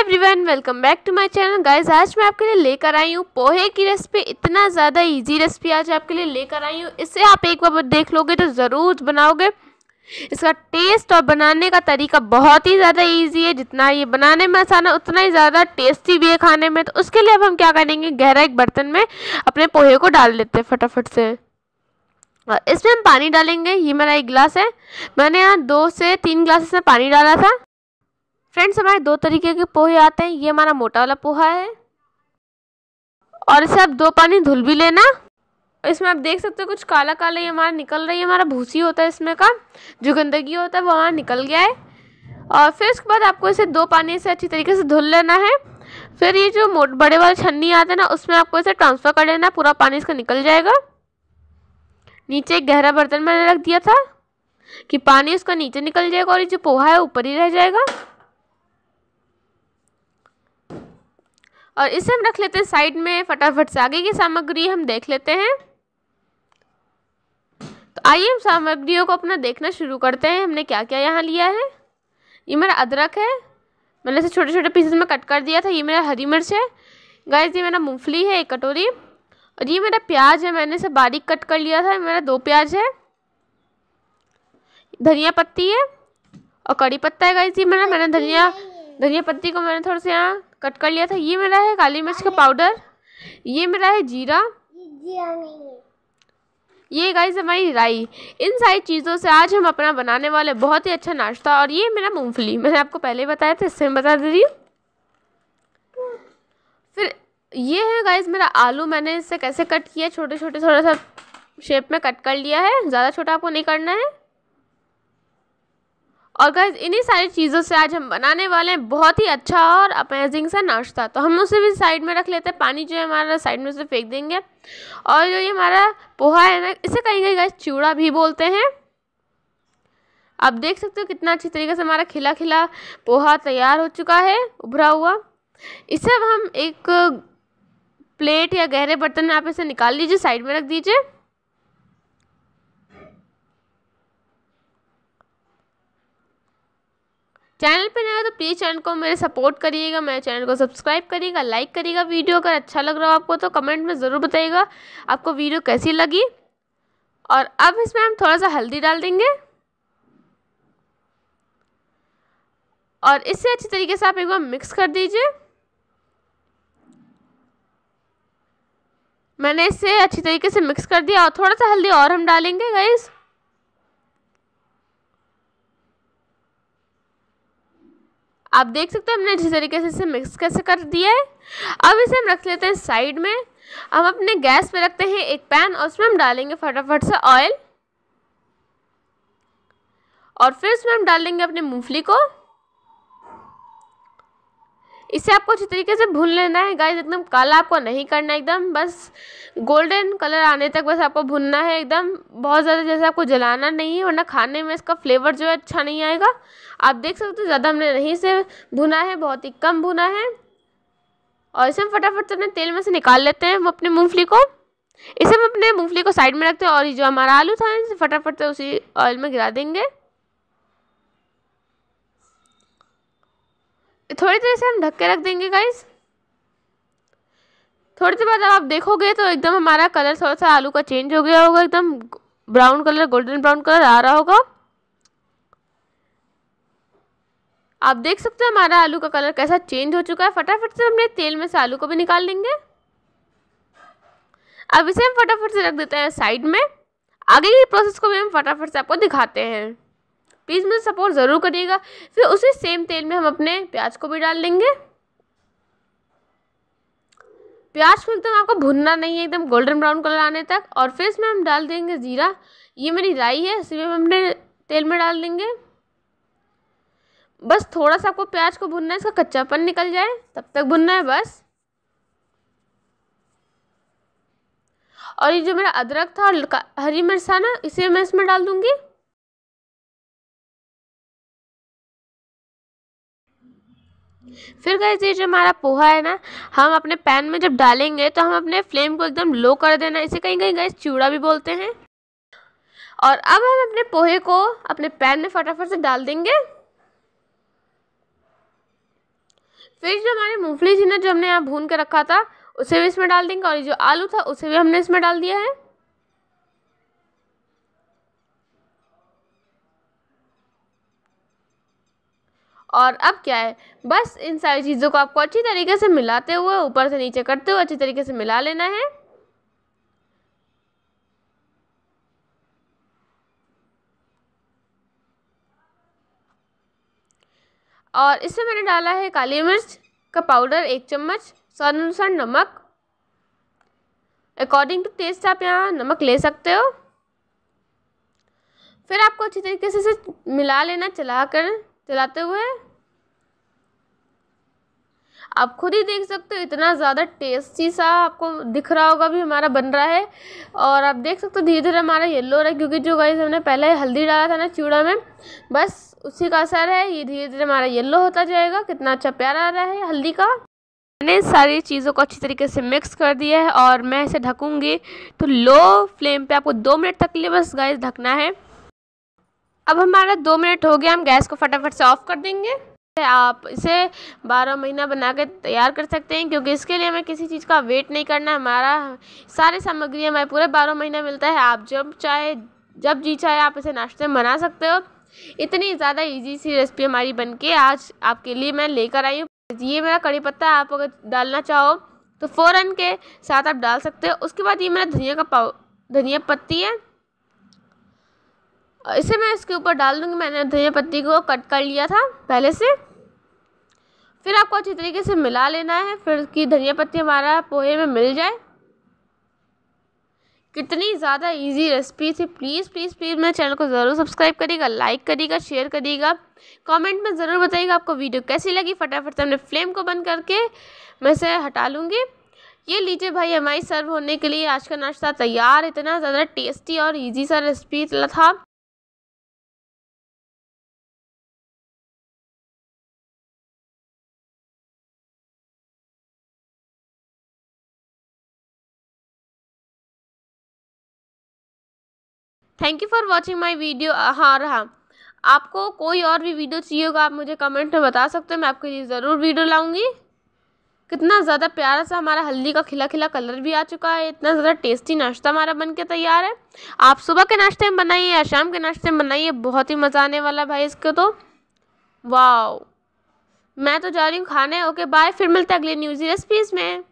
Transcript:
everyone welcome back to my channel guys आज मैं आपके लिए लेकर आई हूँ पोहे की रेसिपी इतना ज़्यादा इजी रेसिपी आज आपके लिए लेकर आई हूँ इसे आप एक बार देख लोगे तो ज़रूर बनाओगे इसका टेस्ट और बनाने का तरीका बहुत ही ज़्यादा इजी है जितना ये बनाने में आसान है उतना ही ज़्यादा टेस्टी भी है खाने में तो उसके लिए अब हम क्या करेंगे गहरा एक बर्तन में अपने पोहे को डाल लेते हैं फटाफट से और इसमें हम पानी डालेंगे ये मेरा एक गिलास है मैंने यहाँ दो से तीन ग्लासेस में पानी डाला था फ्रेंड्स हमारे दो तरीके के पोहे आते हैं ये हमारा मोटा वाला पोहा है और इसे आप दो पानी धुल भी लेना इसमें आप देख सकते हो कुछ काला काला ये हमारा निकल रही है हमारा भूसी होता है इसमें का जो गंदगी होता है वो हमारा निकल गया है और फिर उसके बाद आपको इसे दो पानी से अच्छी तरीके से धुल लेना है फिर ये जो मोट बड़े वाले छन्नी आते हैं ना उसमें आपको इसे ट्रांसफ़र कर लेना पूरा पानी इसका निकल जाएगा नीचे एक गहरा बर्तन मैंने रख दिया था कि पानी उसका नीचे निकल जाएगा और ये जो पोहा है ऊपर ही रह जाएगा और इसे हम रख लेते हैं साइड में फटाफट से आगे की सामग्री हम देख लेते हैं तो आइए हम सामग्रियों को अपना देखना शुरू करते हैं हमने क्या क्या यहाँ लिया है ये मेरा अदरक है मैंने इसे छोटे छोटे पीसेस में कट कर दिया था ये मेरा हरी मिर्च है गाय ये मेरा मूँगफली है एक कटोरी और ये मेरा प्याज है मैंने इसे बारीक कट कर लिया था मेरा दो प्याज है धनिया पत्ती है और कड़ी पत्ता है गाय ये मेरा मैंने धनिया धनिया पत्ती को मैंने थोड़ा सा यहाँ कट कर लिया था ये मेरा है काली मिर्च का पाउडर ये मेरा है जीरा ये गाइस हमारी राई इन सारी चीज़ों से आज हम अपना बनाने वाले बहुत ही अच्छा नाश्ता और ये मेरा मूंगफली मैंने आपको पहले बताया था इससे मैं बता दे रही हूँ फिर ये है गाइस मेरा आलू मैंने इससे कैसे कट किया छोटे छोटे थोड़ा सा शेप में कट कर लिया है ज़्यादा छोटा आपको नहीं करना है और गैस इन्हीं सारी चीज़ों से आज हम बनाने वाले हैं बहुत ही अच्छा और अमेजिंग सा नाश्ता तो हम उसे भी साइड में रख लेते हैं पानी जो है हमारा साइड में उसे फेंक देंगे और जो ये हमारा पोहा है ना इसे कहीं कहीं गैस चूड़ा भी बोलते हैं आप देख सकते हो कितना अच्छी तरीके से हमारा खिला खिला पोहा तैयार हो चुका है उभरा हुआ इसे अब हम एक प्लेट या गहरे बर्तन में आप इसे निकाल लीजिए साइड में रख दीजिए चैनल पर नए हो तो प्लीज़ चैनल को मेरे सपोर्ट करिएगा मेरे चैनल को सब्सक्राइब करिएगा लाइक करिएगा वीडियो अगर अच्छा लग रहा हो आपको तो कमेंट में ज़रूर बताइएगा आपको वीडियो कैसी लगी और अब इसमें हम थोड़ा सा हल्दी डाल देंगे और इससे अच्छी तरीके से आप एक बार मिक्स कर दीजिए मैंने इसे अच्छी तरीके से मिक्स कर दिया और थोड़ा सा हल्दी और हम डालेंगे गाइज़ आप देख सकते हो हमने जिस तरीके से इसे मिक्स कैसे कर दिया है अब इसे हम रख लेते हैं साइड में हम अपने गैस पे रखते हैं एक पैन और उसमें हम डालेंगे फटाफट से ऑयल और फिर उसमें हम डाल देंगे अपने मूंगफली को इसे आपको अच्छी तरीके से भून लेना है गाइस एकदम काला आपको नहीं करना है एकदम बस गोल्डन कलर आने तक बस आपको भुनना है एकदम बहुत ज़्यादा जैसे आपको जलाना नहीं है वरना खाने में इसका फ्लेवर जो है अच्छा नहीं आएगा आप देख सकते हो ज़्यादा हमने नहीं इसे भुना है बहुत ही कम भुना है और इसे हम फटाफट से अपने तेल में से निकाल लेते हैं अपने मूँगफली को इसे हम अपने मूंगफली को साइड में रखते हैं और ये जो हमारा आलू था इसे फटाफट से उसी ऑयल में गिरा देंगे थोड़ी देर से हम ढक के रख देंगे गाइस थोड़ी देर बाद आप देखोगे तो एकदम हमारा कलर थोड़ा सा आलू का चेंज हो गया होगा एकदम brown colour golden brown colour आ रहा होगा आप देख सकते हो हमारा आलू का कलर कैसा चेंज हो चुका है फटाफट से हमने तेल में से आलू को भी निकाल लेंगे अब इसे हम फटाफट से रख देते हैं साइड में आगे की प्रोसेस को भी हम फटाफट से आपको दिखाते हैं प्लीज़ मुझे सपोर्ट ज़रूर करिएगा फिर उसी सेम तेल में हम अपने प्याज को भी डाल लेंगे प्याज को एकदम आपको भुनना नहीं है एकदम गोल्डन ब्राउन कलर आने तक और फिर इसमें हम डाल देंगे ज़ीरा ये मेरी राई है इसलिए हम अपने तेल में डाल देंगे बस थोड़ा सा आपको प्याज को भुनना है इसका कच्चापन निकल जाए तब तक भुनना है बस और ये जो मेरा अदरक था और हरी मिर्च था ना इसे मैं इसमें डाल दूंगी फिर गए ये जो हमारा पोहा है ना हम अपने पैन में जब डालेंगे तो हम अपने फ्लेम को एकदम लो कर देना इसे कहीं कहीं गए चूड़ा भी बोलते हैं और अब हम अपने पोहे को अपने पैन में फटाफट से डाल देंगे फिर जो हमारी मूंगफली थी ना जो हमने यहाँ भून के रखा था उसे भी इसमें डाल देंगे और ये जो आलू था उसे भी हमने इसमें डाल दिया है और अब क्या है बस इन सारी चीज़ों को आपको अच्छी तरीके से मिलाते हुए ऊपर से नीचे करते हुए अच्छी तरीके से मिला लेना है और इसमें मैंने डाला है काली मिर्च का पाउडर एक चम्मच स्वाद अनुसार नमक अकॉर्डिंग टू टेस्ट आप यहाँ नमक ले सकते हो फिर आपको अच्छी तरीके से इसे मिला लेना चला कर चलाते हुए आप खुद ही देख सकते हो इतना ज़्यादा टेस्टी सा आपको दिख रहा होगा भी हमारा बन रहा है और आप देख सकते हो धीरे धीरे हमारा येलो रहा है क्योंकि जो गाइस हमने पहले हल्दी डाला था ना चूड़ा में बस उसी का असर है ये धीरे धीरे हमारा येलो होता जाएगा कितना अच्छा प्यारा आ रहा है हल्दी का मैंने सारी चीज़ों को अच्छी तरीके से मिक्स कर दिया है और मैं इसे ढकूँगी तो लो फ्लेम पर आपको दो मिनट तक लिए बस गाइस ढकना है अब हमारा दो मिनट हो गया हम गैस को फटाफट से ऑफ़ कर देंगे आप इसे 12 महीना बना के तैयार कर सकते हैं क्योंकि इसके लिए हमें किसी चीज़ का वेट नहीं करना है हमारा सारी सामग्री हमारे पूरे 12 महीना मिलता है आप जब चाहे जब जी चाहे आप इसे नाश्ते में बना सकते हो इतनी ज़्यादा इजी सी रेसिपी हमारी बन के आज आपके लिए मैं लेकर आई हूँ ये मेरा कड़ी पत्ता आप अगर डालना चाहो तो फ़ौरन के साथ आप डाल सकते हो उसके बाद ये मेरा धनिया का पाव धनिया पत्ती है इसे मैं इसके ऊपर डाल दूँगी मैंने धनिया पत्ती को कट कर लिया था पहले से फिर आपको अच्छी तरीके से मिला लेना है फिर कि धनिया पत्ती हमारा पोहे में मिल जाए कितनी ज़्यादा इजी रेसिपी थी प्लीज़ प्लीज़ प्लीज़ मेरे चैनल को ज़रूर सब्सक्राइब करिएगा लाइक करिएगा शेयर करिएगा कमेंट में ज़रूर बताइएगा आपको वीडियो कैसी लगी फटाफट से हमने फ्लेम को बंद करके मैं इसे हटा लूँगी ये लीजिए भाई हमारी सर्व होने के लिए आज का नाश्ता तैयार इतना ज़्यादा टेस्टी और ईजी सा रेसिपी था thank you for watching my video हाँ रहा आपको कोई और भी वीडियो चाहिए होगा आप मुझे कमेंट में बता सकते हो मैं आपके लिए ज़रूर वीडियो लाऊंगी कितना ज़्यादा प्यारा सा हमारा हल्दी का खिला खिला कलर भी आ चुका है इतना ज़्यादा टेस्टी नाश्ता हमारा बन के तैयार है आप सुबह के नाश्ते में बनाइए या शाम के नाश्ते में बनाइए बहुत ही मज़ा आने वाला भाई इसको तो वाह मैं तो जा रही हूँ खाने ओके बाय फिर मिलते अगले न्यूज़ी रेसिपीज़ में